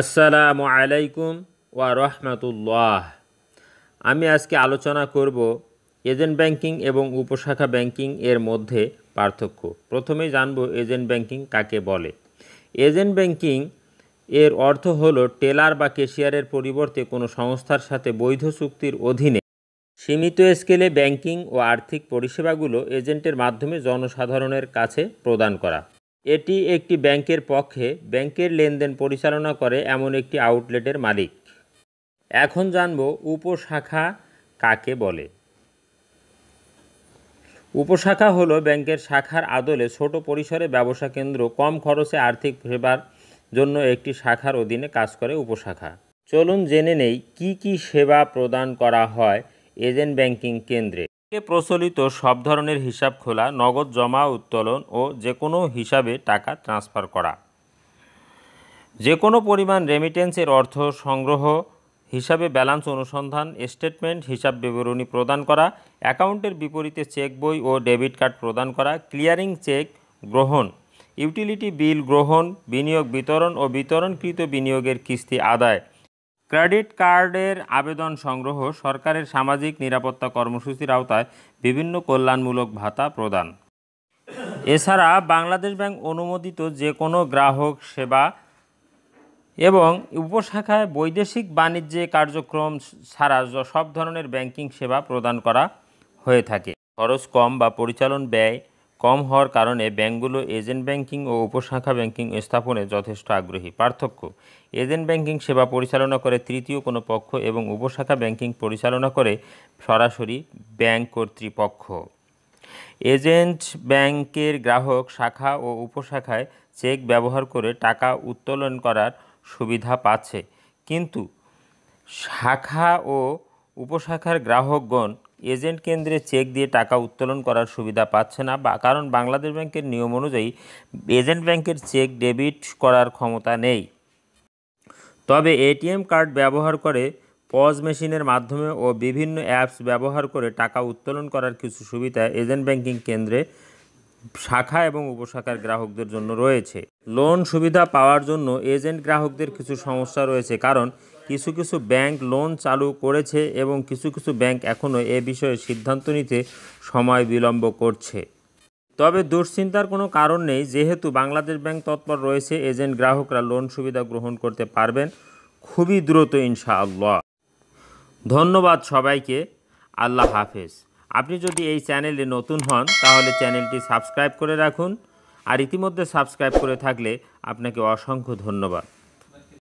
আসসালামু আলাইকুম ওয়া রহমাতুল্লাহ আমি আজকে আলোচনা করব এজেন্ট ব্যাংকিং এবং উপশাখা ব্যাংকিং এর মধ্যে পার্থক্য প্রথমেই জানব এজেন্ট ব্যাংকিং কাকে বলে এজেন্ট ব্যাংকিং এর অর্থ হল টেলার বা কেশিয়ারের পরিবর্তে কোনো সংস্থার সাথে বৈধ চুক্তির অধীনে সীমিত স্কেলে ব্যাংকিং ও আর্থিক পরিষেবাগুলো এজেন্টের মাধ্যমে জনসাধারণের কাছে প্রদান করা এটি একটি ব্যাংকের পক্ষে ব্যাংকের লেনদেন পরিচালনা করে এমন একটি আউটলেটের মালিক এখন জানব উপশাখা কাকে বলে উপশাখা হলো ব্যাংকের শাখার আদলে ছোট পরিসরে ব্যবসা কেন্দ্র কম খরচে আর্থিক সেবার জন্য একটি শাখার অধীনে কাজ করে উপশাখা চলুন জেনে নেই কি কি সেবা প্রদান করা হয় এজেন্ট ব্যাংকিং কেন্দ্রে প্রচলিত সব ধরনের হিসাব খোলা নগদ জমা উত্তোলন ও যে কোনো হিসাবে টাকা ট্রান্সফার করা যে কোনো পরিমাণ রেমিটেন্সের অর্থ সংগ্রহ হিসাবে ব্যালেন্স অনুসন্ধান স্টেটমেন্ট হিসাব বিবরণী প্রদান করা অ্যাকাউন্টের বিপরীতে চেক বই ও ডেবিট কার্ড প্রদান করা ক্লিয়ারিং চেক গ্রহণ ইউটিলিটি বিল গ্রহণ বিনিয়োগ বিতরণ ও বিতরণকৃত বিনিয়োগের কিস্তি আদায় ক্রেডিট কার্ডের আবেদন সংগ্রহ সরকারের সামাজিক নিরাপত্তা কর্মসূচির আওতায় বিভিন্ন কল্যাণমূলক ভাতা প্রদান এছাড়া বাংলাদেশ ব্যাংক অনুমোদিত যে কোনো গ্রাহক সেবা এবং উপশাখায় বৈদেশিক বাণিজ্যে কার্যক্রম ছাড়া সব ধরনের ব্যাংকিং সেবা প্রদান করা হয়ে থাকে খরচ কম বা পরিচালন ব্যয় কম হওয়ার কারণে ব্যাঙ্কগুলো এজেন্ট ব্যাংকিং ও উপশাখা ব্যাংকিং স্থাপনে যথেষ্ট আগ্রহী পার্থক্য এজেন্ট ব্যাংকিং সেবা পরিচালনা করে তৃতীয় কোনো পক্ষ এবং উপশাখা ব্যাংকিং পরিচালনা করে সরাসরি ব্যাংক কর্তৃপক্ষ এজেন্ট ব্যাংকের গ্রাহক শাখা ও উপশাখায় চেক ব্যবহার করে টাকা উত্তোলন করার সুবিধা পাচ্ছে কিন্তু শাখা ও উপশাখার গ্রাহকগণ এজেন্ট কেন্দ্রে চেক দিয়ে টাকা উত্তোলন করার সুবিধা পাচ্ছে না বা কারণ বাংলাদেশ ব্যাংকের নিয়ম অনুযায়ী এজেন্ট ব্যাংকের চেক ডেবিট করার ক্ষমতা নেই তবে এটিএম কার্ড ব্যবহার করে পজ মেশিনের মাধ্যমে ও বিভিন্ন অ্যাপস ব্যবহার করে টাকা উত্তোলন করার কিছু সুবিধা এজেন্ট ব্যাংকিং কেন্দ্রে শাখা এবং উপশাখার গ্রাহকদের জন্য রয়েছে লোন সুবিধা পাওয়ার জন্য এজেন্ট গ্রাহকদের কিছু সমস্যা রয়েছে কারণ কিছু কিছু ব্যাংক লোন চালু করেছে এবং কিছু কিছু ব্যাংক এখনও এ বিষয়ে সিদ্ধান্ত নিতে সময় বিলম্ব করছে তবে দুশ্চিন্তার কোনো কারণ নেই যেহেতু বাংলাদেশ ব্যাংক তৎপর রয়েছে এজেন্ট গ্রাহকরা লোন সুবিধা গ্রহণ করতে পারবেন খুবই দ্রুত ইনশাআল্লাহ ধন্যবাদ সবাইকে আল্লাহ হাফেজ আপনি যদি এই চ্যানেলে নতুন হন তাহলে চ্যানেলটি সাবস্ক্রাইব করে রাখুন আর ইতিমধ্যে সাবস্ক্রাইব করে থাকলে আপনাকে অসংখ্য ধন্যবাদ